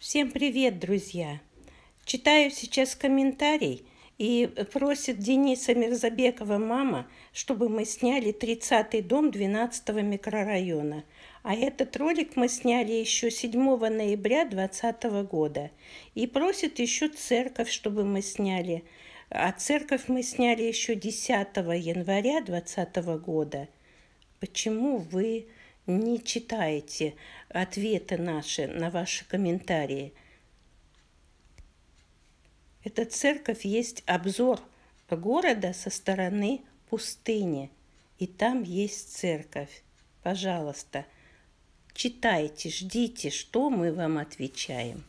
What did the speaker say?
Всем привет, друзья! Читаю сейчас комментарий и просит Дениса Мирзабекова мама, чтобы мы сняли 30-й дом 12 микрорайона. А этот ролик мы сняли еще 7 ноября 2020 года. И просит еще церковь, чтобы мы сняли. А церковь мы сняли еще 10 января 2020 года. Почему вы не читаете ответы наши на ваши комментарии. Эта церковь есть обзор города со стороны пустыни, и там есть церковь. Пожалуйста, читайте, ждите, что мы вам отвечаем.